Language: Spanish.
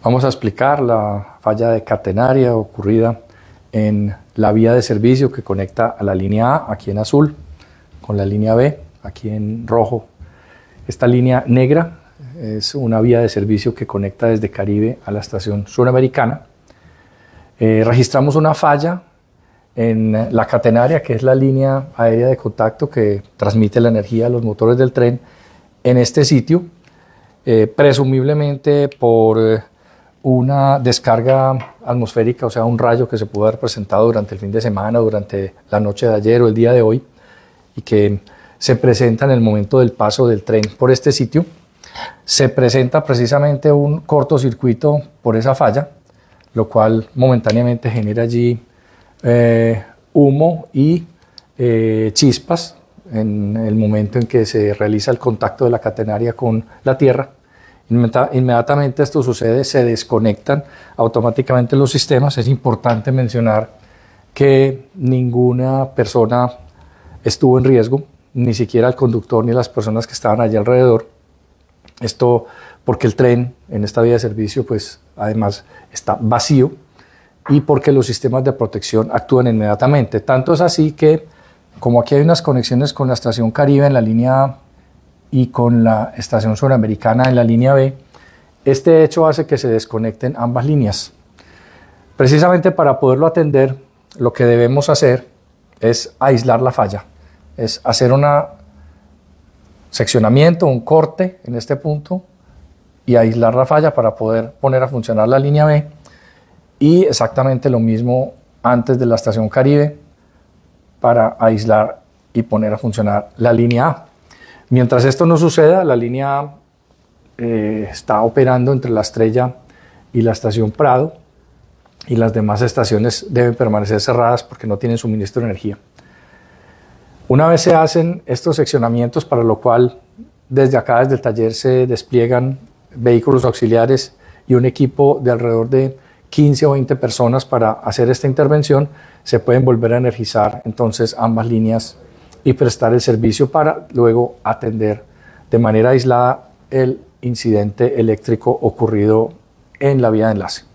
Vamos a explicar la falla de catenaria ocurrida en la vía de servicio que conecta a la línea A, aquí en azul, con la línea B, aquí en rojo. Esta línea negra es una vía de servicio que conecta desde Caribe a la estación suramericana. Eh, registramos una falla en la catenaria, que es la línea aérea de contacto que transmite la energía a los motores del tren, en este sitio, eh, presumiblemente por eh, una descarga atmosférica, o sea, un rayo que se pudo haber presentado durante el fin de semana, durante la noche de ayer o el día de hoy, y que se presenta en el momento del paso del tren por este sitio. Se presenta precisamente un cortocircuito por esa falla, lo cual momentáneamente genera allí eh, humo y eh, chispas en el momento en que se realiza el contacto de la catenaria con la Tierra Inmediatamente esto sucede, se desconectan automáticamente los sistemas. Es importante mencionar que ninguna persona estuvo en riesgo, ni siquiera el conductor ni las personas que estaban allí alrededor. Esto porque el tren en esta vía de servicio, pues además está vacío y porque los sistemas de protección actúan inmediatamente. Tanto es así que, como aquí hay unas conexiones con la estación Caribe en la línea y con la Estación Suramericana en la línea B, este hecho hace que se desconecten ambas líneas. Precisamente para poderlo atender, lo que debemos hacer es aislar la falla, es hacer un seccionamiento, un corte en este punto y aislar la falla para poder poner a funcionar la línea B y exactamente lo mismo antes de la estación Caribe para aislar y poner a funcionar la línea A. Mientras esto no suceda, la línea eh, está operando entre la estrella y la estación Prado y las demás estaciones deben permanecer cerradas porque no tienen suministro de energía. Una vez se hacen estos seccionamientos, para lo cual desde acá, desde el taller, se despliegan vehículos auxiliares y un equipo de alrededor de 15 o 20 personas para hacer esta intervención, se pueden volver a energizar entonces ambas líneas y prestar el servicio para luego atender de manera aislada el incidente eléctrico ocurrido en la vía de enlace.